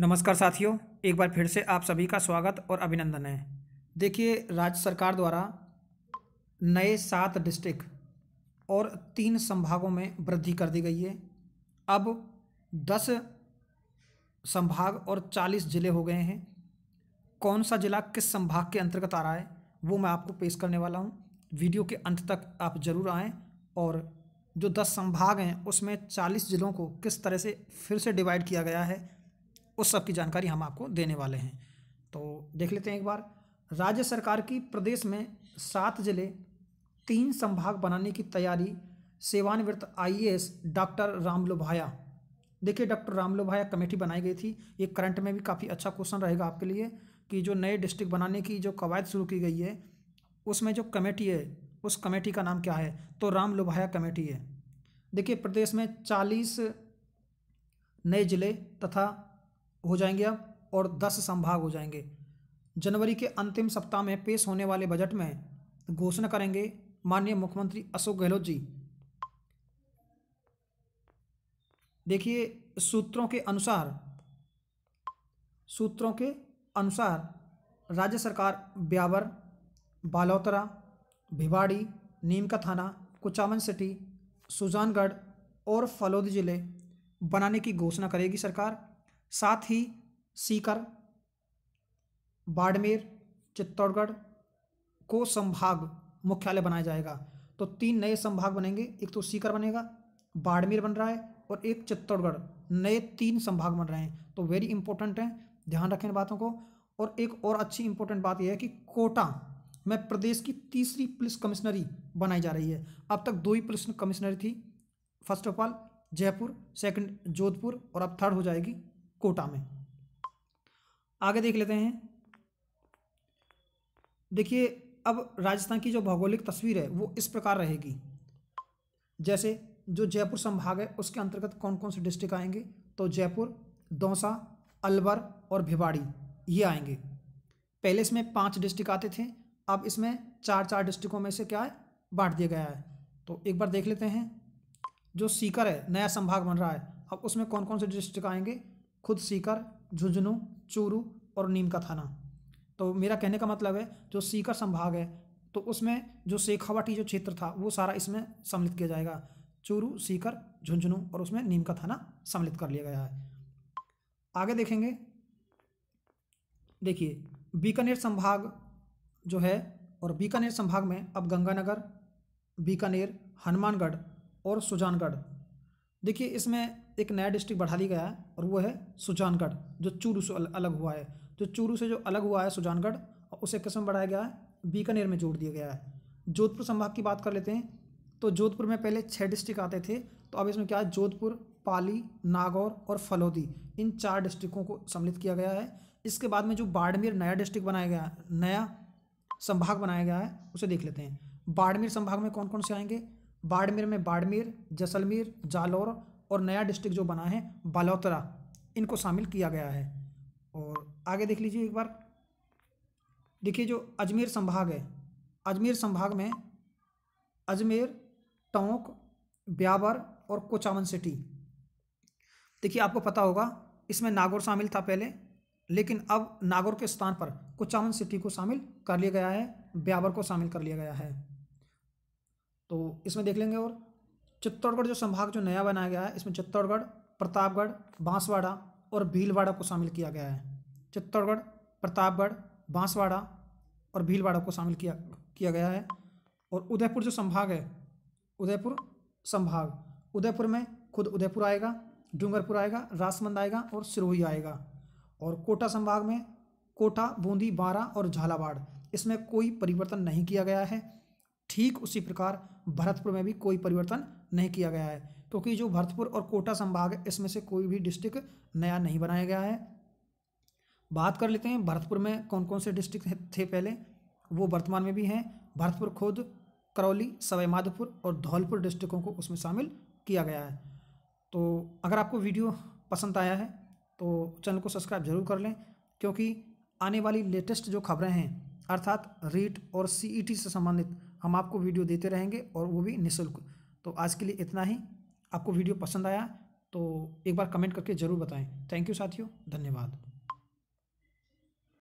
नमस्कार साथियों एक बार फिर से आप सभी का स्वागत और अभिनंदन है देखिए राज्य सरकार द्वारा नए सात डिस्ट्रिक्ट और तीन संभागों में वृद्धि कर दी गई है अब दस संभाग और चालीस ज़िले हो गए हैं कौन सा ज़िला किस संभाग के अंतर्गत आ रहा है वो मैं आपको पेश करने वाला हूँ वीडियो के अंत तक आप ज़रूर आएँ और जो दस संभाग हैं उसमें चालीस ज़िलों को किस तरह से फिर से डिवाइड किया गया है उस सब की जानकारी हम आपको देने वाले हैं तो देख लेते हैं एक बार राज्य सरकार की प्रदेश में सात जिले तीन संभाग बनाने की तैयारी सेवानिवृत्त एस डॉक्टर राम लोभाया देखिए डॉक्टर राम लोभाया कमेटी बनाई गई थी ये करंट में भी काफ़ी अच्छा क्वेश्चन रहेगा आपके लिए कि जो नए डिस्ट्रिक्ट बनाने की जो कवायद शुरू की गई है उसमें जो कमेटी है उस कमेटी का नाम क्या है तो राम लोभाया कमेटी है देखिए प्रदेश में चालीस नए ज़िले तथा हो जाएंगे अब और दस संभाग हो जाएंगे जनवरी के अंतिम सप्ताह में पेश होने वाले बजट में घोषणा करेंगे माननीय मुख्यमंत्री अशोक गहलोत जी देखिए सूत्रों के अनुसार सूत्रों के अनुसार राज्य सरकार ब्यावर बालोतरा भिवाड़ी नीम का थाना कुचामन सिटी सुजानगढ़ और फलोद ज़िले बनाने की घोषणा करेगी सरकार साथ ही सीकर बाड़मेर चित्तौड़गढ़ को संभाग मुख्यालय बनाया जाएगा तो तीन नए संभाग बनेंगे एक तो सीकर बनेगा बाड़मेर बन रहा है और एक चित्तौड़गढ़ नए तीन संभाग बन रहे हैं तो वेरी इंपॉर्टेंट है ध्यान रखें इन बातों को और एक और अच्छी इंपॉर्टेंट बात यह है कि कोटा में प्रदेश की तीसरी पुलिस कमिश्नरी बनाई जा रही है अब तक दो ही पुलिस कमिश्नरी थी first of all Jaipur second Jodhpur और अब थर्ड हो जाएगी कोटा में आगे देख लेते हैं देखिए अब राजस्थान की जो भौगोलिक तस्वीर है वो इस प्रकार रहेगी जैसे जो जयपुर संभाग है उसके अंतर्गत कौन कौन से डिस्ट्रिक्ट आएंगे तो जयपुर दौसा अलवर और भिवाड़ी ये आएंगे पहले इसमें पाँच डिस्ट्रिक्ट आते थे अब इसमें चार चार डिस्ट्रिक्टों में से क्या है बांट दिया गया है तो एक बार देख लेते हैं जो सीकर है नया संभाग बन रहा है अब उसमें कौन कौन से डिस्ट्रिक्ट आएंगे खुद सीकर झुंझुनू चूरू और नीम का थाना तो मेरा कहने का मतलब है जो सीकर संभाग है तो उसमें जो शेखावाटी जो क्षेत्र था वो सारा इसमें सम्मिलित किया जाएगा चूरू सीकर झुंझुनू और उसमें नीम का थाना सम्मिलित कर लिया गया है आगे देखेंगे देखिए बीकानेर संभाग जो है और बीकानेर संभाग में अब गंगानगर बीकानेर हनुमानगढ़ और सुजानगढ़ देखिए इसमें एक नया डिस्ट्रिक्ट बढ़ा दिया गया है और वो है सुजानगढ़ जो चूरू से अलग हुआ है जो चूरू से जो अलग हुआ है सुजानगढ़ और उसे किस्म बढ़ाया गया है बीकानेर में जोड़ दिया गया है जोधपुर संभाग की बात कर लेते हैं तो जोधपुर में पहले छः डिस्ट्रिक्ट आते थे तो अब इसमें क्या है जोधपुर पाली नागौर और फलौदी इन चार डिस्ट्रिक्टों को सम्मिलित किया गया है इसके बाद में जो बाड़मेर नया डिस्ट्रिक्ट बनाया गया नया संभाग बनाया गया है उसे देख लेते हैं बाड़मेर संभाग में कौन कौन से आएंगे बाड़मेर में बाड़मेर जैसलमेर जालौर और नया डिस्ट्रिक्ट जो बना है बालोतरा इनको शामिल किया गया है और आगे देख लीजिए एक बार देखिए जो अजमेर संभाग है अजमेर संभाग में अजमेर टोंक ब्यावर और कोचावन सिटी देखिए आपको पता होगा इसमें नागौर शामिल था पहले लेकिन अब नागौर के स्थान पर कुचावन सिटी को शामिल कर लिया गया है ब्यावर को शामिल कर लिया गया है तो इसमें देख लेंगे और चित्तौड़गढ़ जो संभाग जो नया बनाया गया है इसमें चित्तौड़गढ़ प्रतापगढ़ बांसवाड़ा और भीलवाड़ा को शामिल किया गया है चित्तौड़गढ़ प्रतापगढ़ बांसवाड़ा और भीलवाड़ा को शामिल किया किया गया है और उदयपुर जो संभाग है उदयपुर संभाग उदयपुर में खुद उदयपुर आएगा डूंगरपुर आएगा रासमंद आएगा और सिरोही आएगा और कोटा संभाग में कोटा बूंदी बारा और झालावाड़ इसमें कोई परिवर्तन नहीं किया गया है ठीक उसी प्रकार भरतपुर में भी कोई परिवर्तन नहीं किया गया है क्योंकि तो जो भरतपुर और कोटा संभाग है इसमें से कोई भी डिस्ट्रिक्ट नया नहीं बनाया गया है बात कर लेते हैं भरतपुर में कौन कौन से डिस्ट्रिक्ट थे पहले वो वर्तमान में भी हैं भरतपुर खुद करौली सवाईमाधोपुर और धौलपुर डिस्ट्रिक्टों को उसमें शामिल किया गया है तो अगर आपको वीडियो पसंद आया है तो चैनल को सब्सक्राइब जरूर कर लें क्योंकि आने वाली लेटेस्ट जो खबरें हैं अर्थात रीट और सी e से संबंधित हम आपको वीडियो देते रहेंगे और वो भी निःशुल्क तो आज के लिए इतना ही आपको वीडियो पसंद आया तो एक बार कमेंट करके ज़रूर बताएं थैंक यू साथियों धन्यवाद